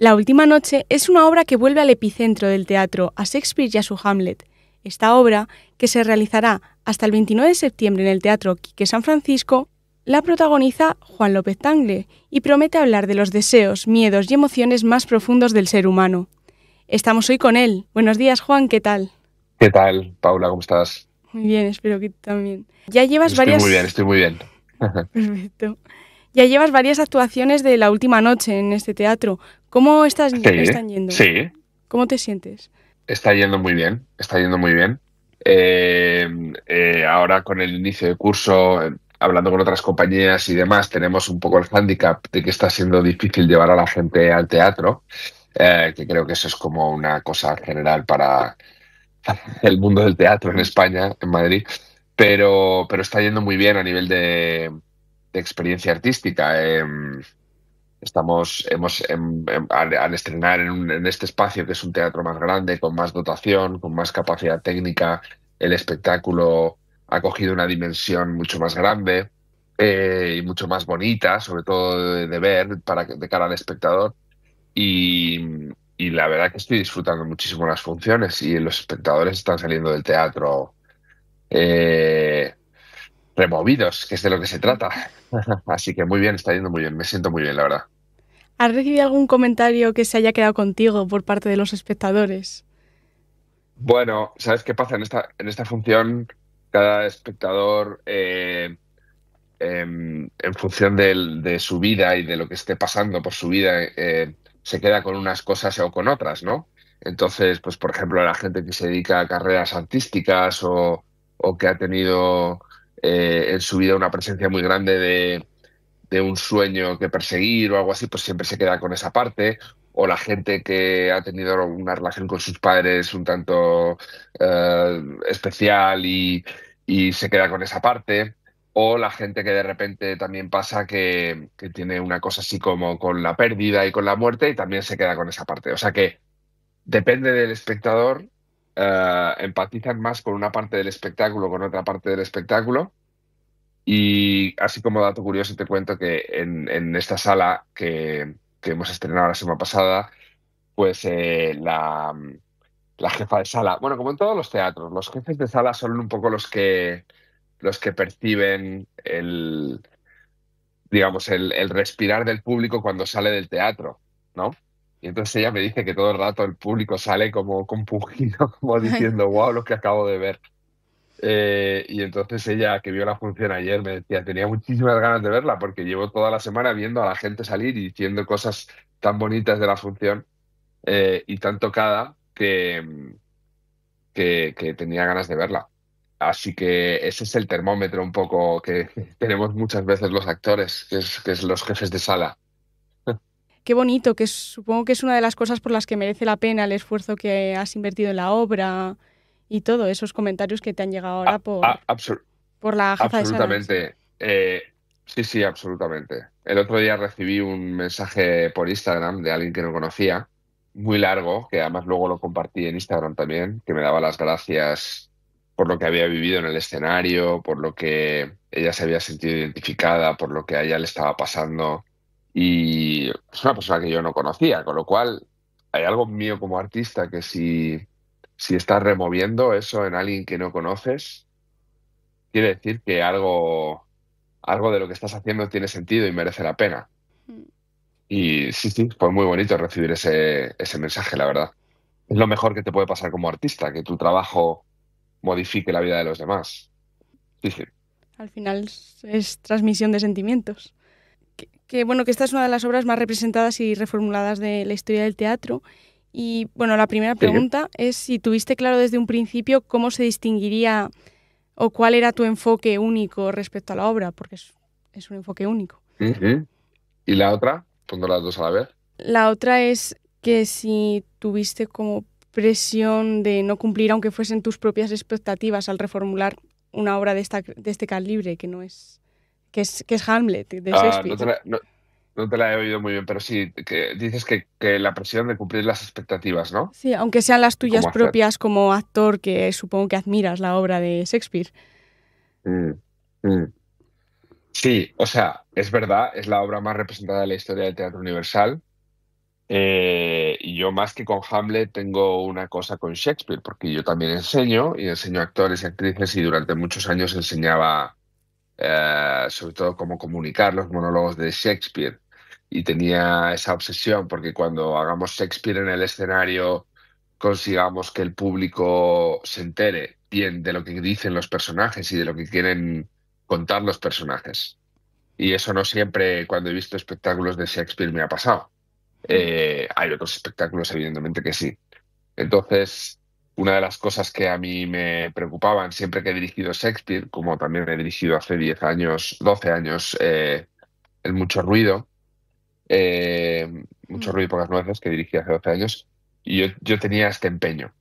La última noche es una obra que vuelve al epicentro del teatro, a Shakespeare y a su Hamlet. Esta obra, que se realizará hasta el 29 de septiembre en el Teatro Quique San Francisco, la protagoniza Juan López Tangle y promete hablar de los deseos, miedos y emociones más profundos del ser humano. Estamos hoy con él. Buenos días, Juan, ¿qué tal? ¿Qué tal, Paula? ¿Cómo estás? Muy bien, espero que tú también. Ya llevas varias. Estoy muy bien, estoy muy bien. Perfecto. Ya llevas varias actuaciones de la última noche en este teatro. ¿Cómo estás, yendo? Sí. ¿Cómo te sientes? Está yendo muy bien, está yendo muy bien. Em, eh, ahora con el inicio de curso, em, hablando con otras compañías y demás, tenemos un poco el hándicap de que está siendo difícil llevar a la gente al teatro, eh, que creo que eso es como una cosa general para el mundo del teatro en España, en Madrid, pero, pero está yendo muy bien a nivel de, de experiencia artística. Em, estamos, hemos, em, em, al, estrenar en, este espacio, que es un teatro más grande, con más dotación, con más capacidad técnica, el espectáculo ha cogido una dimensión mucho más grande eh, y mucho más bonita, sobre todo de, ver para, de cara al espectador. Y, y la verdad que estoy disfrutando muchísimo las funciones y los espectadores están saliendo del teatro eh, removidos, que es de lo que se trata. Así que muy bien, está yendo muy bien, me siento muy bien, la verdad. ¿Has recibido algún comentario que se haya quedado contigo por parte de los espectadores? Bueno, ¿sabes qué pasa? En esta, en esta función, cada espectador, eh, em, en función de, su vida y de lo que esté pasando por su vida, eh, se queda con unas cosas o con otras, ¿no? Entonces, pues por ejemplo, la gente que se dedica a carreras artísticas o, o que ha tenido eh, en su vida una presencia muy grande de, un sueño que perseguir o algo así, pues siempre se queda con esa parte. O la gente que ha tenido una relación con sus padres un tanto eh, especial y, se queda con esa parte. O la gente que de repente también pasa que, tiene una cosa así como con la pérdida y con la muerte y también se queda con esa parte. O sea que depende del espectador, eh, empatizan más con una parte del espectáculo, con otra parte del espectáculo y así como dato curioso, te cuento que en, esta sala que, hemos estrenado la semana pasada, pues eh, la, jefa de sala, bueno, como en todos los teatros, los jefes de sala son un poco los que, los que perciben el, digamos, el, respirar del público cuando sale del teatro, ¿no? Y entonces ella me dice que todo el rato el público sale como compungido, como diciendo, wow, lo que acabo de ver. Eh, y entonces ella, que vio la función ayer, me decía, tenía muchísimas ganas de verla porque llevo toda la semana viendo a la gente salir y diciendo cosas tan bonitas de la función eh, y tan tocada que, que, tenía ganas de verla. Así que ese es el termómetro un poco que tenemos muchas veces los actores, que es, es los jefes de sala. Qué bonito, que supongo que es una de las cosas por las que merece la pena el esfuerzo que has invertido en la obra, y todos esos comentarios que te han llegado ahora ah, ah, por, la jefa Absolutamente. Eh, sí, sí, absolutamente. El otro día recibí un mensaje por Instagram de alguien que no conocía, muy largo, que además luego lo compartí en Instagram también, que me daba las gracias por lo que había vivido en el escenario, por lo que ella se había sentido identificada, por lo que a ella le estaba pasando. Y es una persona que yo no conocía, con lo cual hay algo mío como artista que si si estás removiendo eso en alguien que no conoces, quiere decir que algo, algo de lo que estás haciendo tiene sentido y merece la pena. Mm. Y sí, sí, pues muy bonito recibir ese, ese mensaje, la verdad. Es lo mejor que te puede pasar como artista, que tu trabajo modifique la vida de los demás. Sí, Al final es transmisión de sentimientos. que bueno, que esta es una de las obras más representadas y reformuladas de la historia del teatro y bueno, la primera pregunta es si tuviste claro desde un principio cómo se distinguiría o cuál era tu enfoque único respecto a la obra, porque es, es un enfoque único. ¿Y la otra? Pongo las dos a la vez. La otra es que si tuviste como presión de no cumplir, aunque fuesen tus propias expectativas, al reformular una obra de, esta, de este calibre, que no es que es, que es Hamlet de ah, Shakespeare no te la he oído muy bien, pero sí, que dices que, la presión de cumplir las expectativas, ¿no? Sí, aunque sean las tuyas propias como actor, que supongo que admiras la obra de Shakespeare. Mm, mm. Sí, o sea, es verdad, es la obra más representada de la historia del teatro universal. Eh, y yo más que con Hamlet tengo una cosa con Shakespeare, porque yo también enseño y enseño actores y actrices y durante muchos años enseñaba eh, sobre todo cómo comunicar los monólogos de Shakespeare y tenía esa obsesión porque cuando hagamos Shakespeare en el escenario consigamos que el público se entere bien de lo que dicen los personajes y de lo que quieren contar los personajes. Y eso no siempre cuando he visto espectáculos de Shakespeare me ha pasado. Mm. Eh, hay otros espectáculos, evidentemente, que sí. Entonces, una de las cosas que a mí me preocupaban siempre que he dirigido Shakespeare, como también he dirigido hace 10 años, 12 años, eh, mucho ruido, eh, Mucho mm. ruido y pocas nueces, que dirigí hace 12 años, y yo, tenía este empeño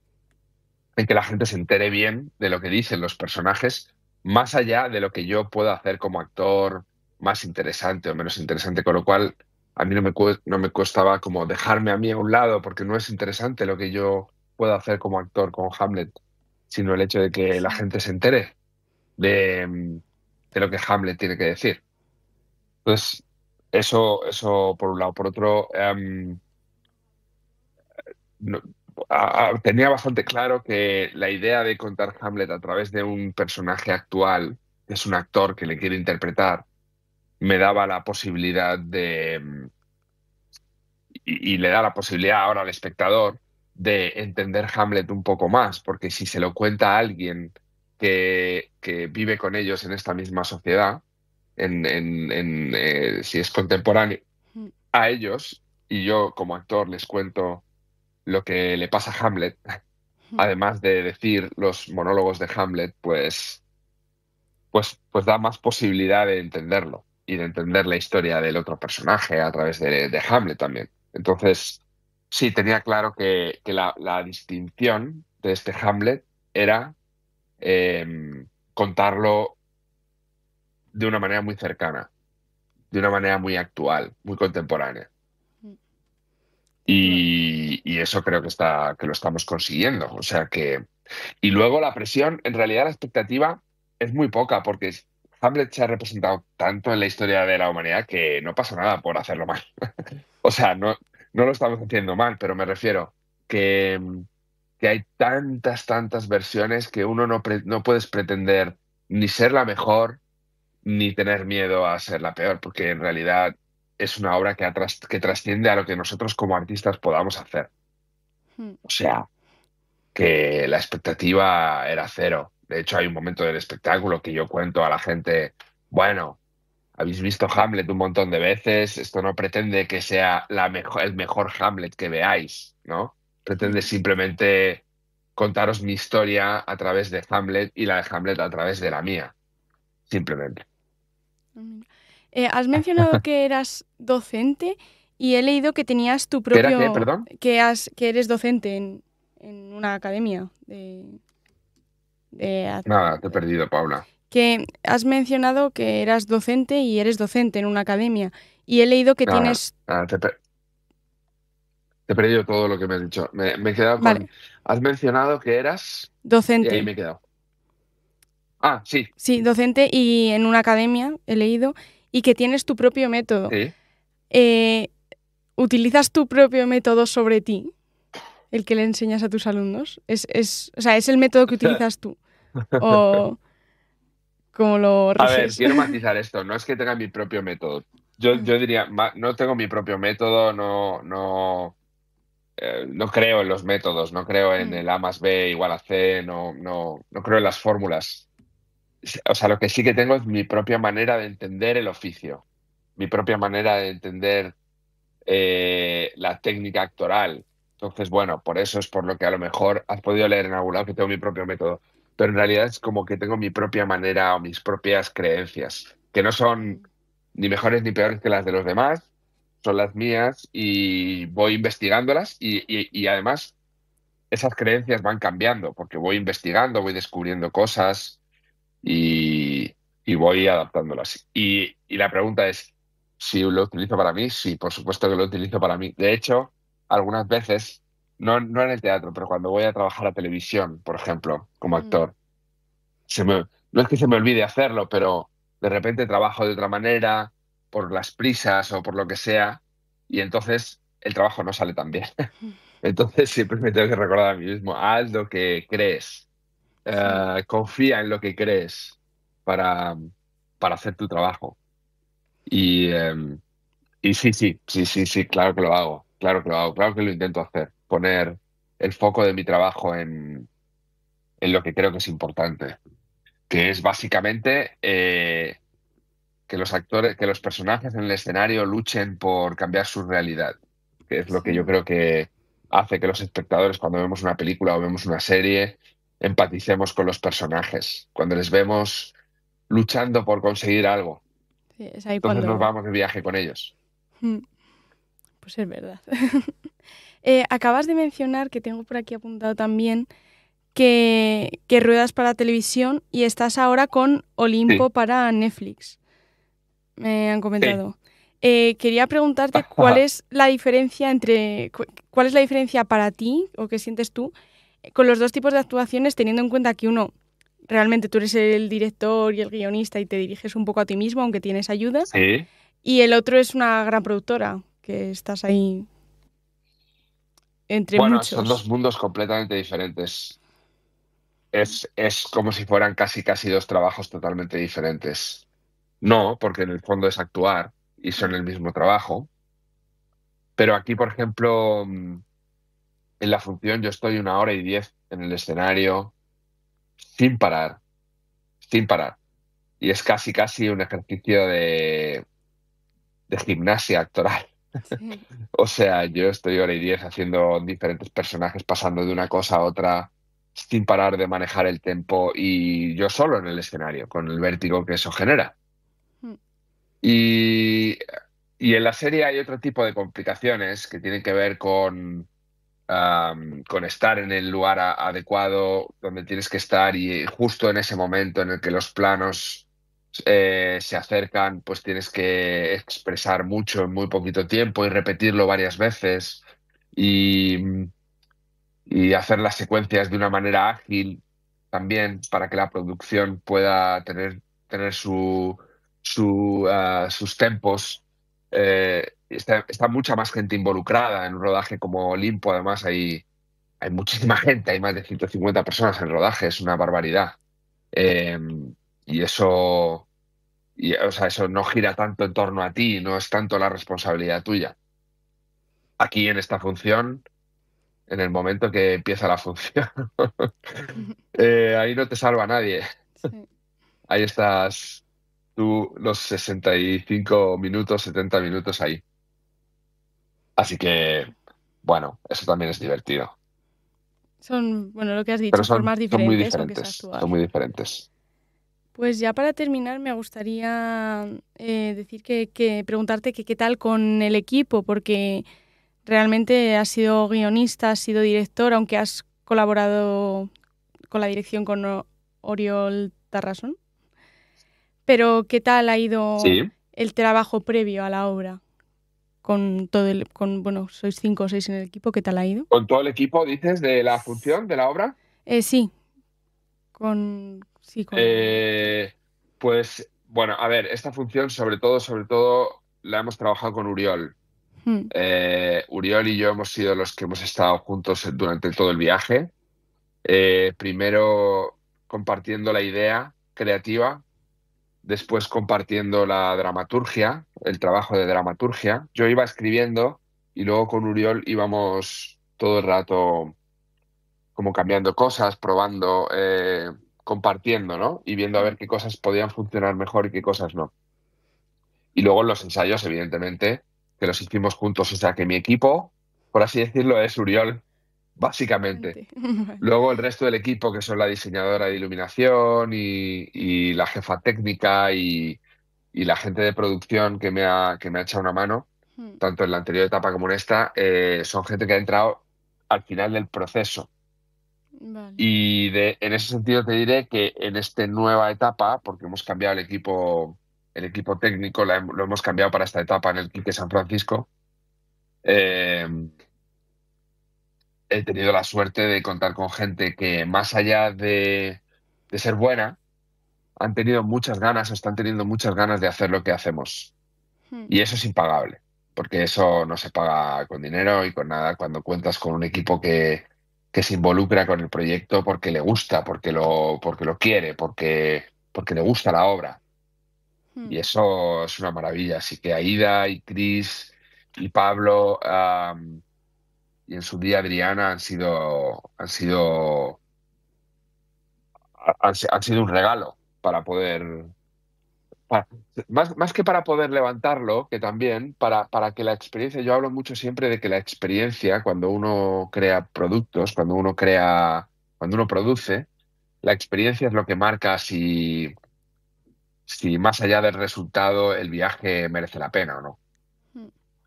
en que la gente se entere bien de lo que dicen los personajes, más allá de lo que yo pueda hacer como actor más interesante o menos interesante, con lo cual a mí no me, no me costaba como dejarme a mí a un lado, porque no es interesante lo que yo pueda hacer como actor con Hamlet, sino el hecho de que la gente se entere de, de lo que Hamlet tiene que decir. Entonces, eso, eso por un lado. Por otro, em, tenía bastante claro que la idea de contar Hamlet a través de un personaje actual, que es un actor que le quiere interpretar, me daba la posibilidad de... Em, y, le da la posibilidad ahora al espectador de entender Hamlet un poco más, porque si se lo cuenta a alguien que, vive con ellos en esta misma sociedad, en, eh, si es contemporáneo, a ellos y yo como actor les cuento lo que le pasa a Hamlet, además de decir los monólogos de Hamlet, pues, pues, pues da más posibilidad de entenderlo y de entender la historia del otro personaje a través de, de Hamlet también. Entonces, sí, tenía claro que, que la, distinción de este Hamlet era em, contarlo de una manera muy cercana, de una manera muy actual, muy contemporánea. Y, eso creo que está que lo estamos consiguiendo o sea que y luego la presión en realidad la expectativa es muy poca porque Hamlet se ha representado tanto en la historia de la humanidad que no pasa nada por hacerlo mal o sea no no lo estamos haciendo mal pero me refiero que, hay tantas tantas versiones que uno no, no puedes pretender ni ser la mejor ni tener miedo a ser la peor, porque en realidad es una obra que, que trasciende a lo que nosotros como artistas podamos hacer. Hmm. O sea, que la expectativa era cero. De hecho, hay un momento del espectáculo que yo cuento a la gente, bueno, habéis visto Hamlet un montón de veces, esto no pretende que sea la mejor el mejor Hamlet que veáis, ¿no? Pretende hmm. simplemente contaros mi historia a través de Hamlet y la de Hamlet a través de la mía, simplemente. Eh, has mencionado que eras docente y he leído que tenías tu propio... Que, has, que eres docente en, una academia de... Nada, te he perdido, Paula. Que has mencionado que eras docente y eres docente en una academia. Y he leído que tienes... te, he perdido todo lo que me has dicho. Me, he quedado con... Has mencionado que eras... Docente. Y ahí me he quedado. Ah, sí. Sí, docente y en una academia, he leído, y que tienes tu propio método. Eh, ¿Utilizas tu propio método sobre ti, el que le enseñas a tus alumnos? ¿Es, o sea, ¿es el método que utilizas tú? ¿O cómo lo A ver, quiero matizar esto. No es que tenga mi propio método. Yo, yo diría, no tengo mi propio método, no, no, eh, no creo en los métodos, no creo en mm. el A más B igual a C, no, no, no creo en las fórmulas o sea, lo que sí que tengo es mi propia manera de entender el oficio, mi propia manera de entender eh, la técnica actoral. Entonces, bueno, por eso es por lo que a lo mejor has podido leer en algún lado que tengo mi propio método, pero en realidad es como que tengo mi propia manera o mis propias creencias, que no son ni mejores ni peores que las de los demás, son las mías y voy investigándolas y además esas creencias van cambiando porque voy investigando, voy descubriendo cosas, y, voy adaptándolas. Y, y, la pregunta es, si lo utilizo para mí, si por supuesto que lo utilizo para mí. De hecho, algunas veces, no, en el teatro, pero cuando voy a trabajar a televisión, por ejemplo, como mm. actor, no es que se me olvide hacerlo, pero de repente trabajo de otra manera, por las prisas o por lo que sea, y entonces el trabajo no sale tan bien. entonces siempre me tengo que recordar a mí mismo, haz lo que crees? Eh, confía en lo que crees para, para hacer tu trabajo. Y, em, y sí, sí, sí, sí, sí, claro que lo hago, claro que lo hago, claro que lo intento hacer, poner el foco de mi trabajo en, en lo que creo que es importante, que es básicamente eh, que los actores, que los personajes en el escenario luchen por cambiar su realidad, que es lo que yo creo que hace que los espectadores cuando vemos una película o vemos una serie empaticemos con los personajes, cuando les vemos luchando por conseguir algo. Sí, cuando... nos vamos de viaje con ellos. Hmm. Pues es verdad. Eh, acabas de mencionar, que tengo por aquí apuntado también, que, ruedas para televisión y estás ahora con Olimpo para Netflix. Me han comentado. Eh, quería preguntarte cuál es la diferencia entre cuál es la diferencia para ti o qué sientes tú con los dos tipos de actuaciones, teniendo en cuenta que uno, realmente tú eres el director y el guionista y te diriges un poco a ti mismo, aunque tienes ayudas, Y el otro es una gran productora, que estás ahí entre bueno, muchos. son dos mundos completamente diferentes. Es, como si fueran casi, casi dos trabajos totalmente diferentes. No, porque en el fondo es actuar y son el mismo trabajo. Pero aquí, por ejemplo, mm, en la función yo estoy una hora y diez en el escenario sin parar, sin parar. Y es casi, casi un ejercicio de, gimnasia actoral. o sea, yo estoy hora y diez haciendo diferentes personajes, pasando de una cosa a otra, sin parar de manejar el tempo y yo solo en el escenario, con el vértigo que eso genera. Mm. Y, y en la serie hay otro tipo de complicaciones que tienen que ver con con estar en el lugar adecuado donde tienes que estar y justo en ese momento en el que los planos eh, se acercan, pues tienes que expresar mucho en muy poquito tiempo y repetirlo varias veces y, y hacer las secuencias de una manera ágil también para que la producción pueda tener, tener su, ah, sus tempos. Eh, está, mucha más gente involucrada en un rodaje como Olimpo, además hay, hay muchísima gente, hay más de 150 personas en rodaje, es una barbaridad. Em, y eso, o sea, eso no gira tanto en torno a ti, no es tanto la responsabilidad tuya. Aquí en esta función, en el momento que empieza la función, eh, ahí no te salva nadie. Ahí estás tú los 65 minutos, 70 minutos ahí. Así que, bueno, eso también es divertido. Son, bueno, lo que has dicho, son, formas diferentes. Son muy diferentes, son muy diferentes. Pues ya para terminar me gustaría eh, decir que, preguntarte qué tal con el equipo, porque realmente has sido guionista, has sido director, aunque has colaborado con la dirección con Oriol Tarrasón. Pero ¿qué tal ha ido el trabajo previo a la obra? con todo el, con, bueno, sois cinco o seis en el equipo, ¿qué tal ha ido? ¿Con todo el equipo, dices, de la función, de la obra? Eh, sí, con... Sí, eh, pues, bueno, a ver, esta función sobre todo, sobre todo, la hemos trabajado con Uriol. Hmm. Eh, Uriol y yo hemos sido los que hemos estado juntos durante todo el viaje. Eh, primero compartiendo la idea creativa después compartiendo la dramaturgia, el trabajo de dramaturgia. Yo iba escribiendo y luego con Uriol íbamos todo el rato como cambiando cosas, probando, eh, compartiendo, ¿no? Y viendo a ver qué cosas podían funcionar mejor y qué cosas no. Y luego los ensayos, evidentemente, que los hicimos juntos, o sea que mi equipo, por así decirlo, es Uriol, básicamente. Luego el resto del equipo, que son la diseñadora de iluminación y, la jefa técnica y, la gente de producción que me ha, que me ha echado una mano, hmm. tanto en la anterior etapa como en esta, eh, son gente que ha entrado al final del proceso. Y de, en ese sentido te diré que en esta nueva etapa, porque hemos cambiado el equipo, el equipo técnico, lo hemos cambiado para esta etapa en el Quique San Francisco, eh, he tenido la suerte de contar con gente que más allá de, ser buena, han tenido muchas ganas, o están teniendo muchas ganas de hacer lo que hacemos. Hmm. Y eso es impagable, porque eso no se paga con dinero y con nada cuando cuentas con un equipo que, que se involucra con el proyecto porque le gusta, porque lo, porque lo quiere, porque, porque le gusta la obra. Hmm. Y eso es una maravilla. Así que Aida y Cris y Pablo y en su día Adriana han sido, han sido, sido un regalo para poder, más, más, que para poder levantarlo, que también para, para que la experiencia, yo hablo mucho siempre de que la experiencia, cuando uno crea productos, cuando uno crea, cuando uno produce, la experiencia es lo que marca si, si más allá del resultado el viaje merece la pena o no.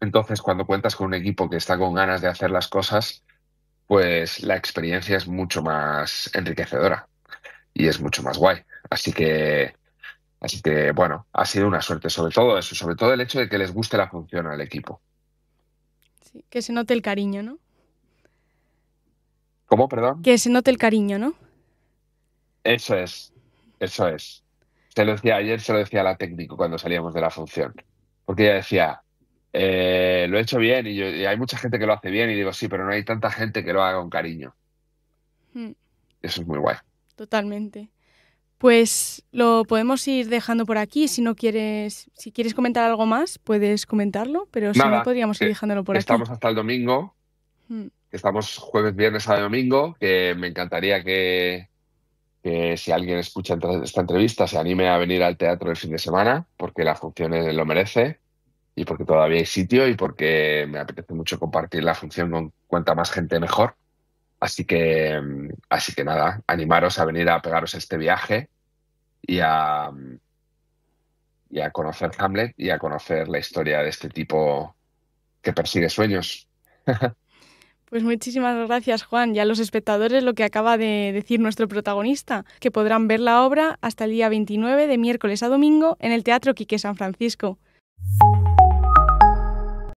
Entonces, cuando cuentas con un equipo que está con ganas de hacer las cosas, pues la experiencia es mucho más enriquecedora y es mucho más guay. Así que, así que bueno, ha sido una suerte, sobre todo eso, sobre todo el hecho de que les guste la función al equipo. Sí, que se note el cariño, ¿no? ¿Cómo, perdón? Que se note el cariño, ¿no? Eso es, eso es. Se lo decía ayer, se lo decía la técnico cuando salíamos de la función, porque ella decía, eh, lo he hecho bien y, hay mucha gente que lo hace bien y digo, sí, pero no hay tanta gente que lo haga con cariño. Hmm. Eso es muy guay. Totalmente. Pues lo podemos ir dejando por aquí. Si no quieres, si quieres comentar algo más, puedes comentarlo, pero si no podríamos ir eh, dejándolo por estamos aquí. Estamos hasta el domingo. Hmm. Estamos jueves, viernes, sábado domingo, que me encantaría que, que si alguien escucha esta entrevista se anime a venir al teatro el fin de semana, porque la función lo merece y porque todavía hay sitio y porque me apetece mucho compartir la función con cuanta más gente mejor. Así que, mm, así que nada, animaros a venir a pegaros este viaje y a, mm, y a conocer Hamlet y a conocer la historia de este tipo que persigue sueños. Pues muchísimas gracias Juan y a los espectadores lo que acaba de decir nuestro protagonista, que podrán ver la obra hasta el día 29 de miércoles a domingo en el Teatro Quique San Francisco.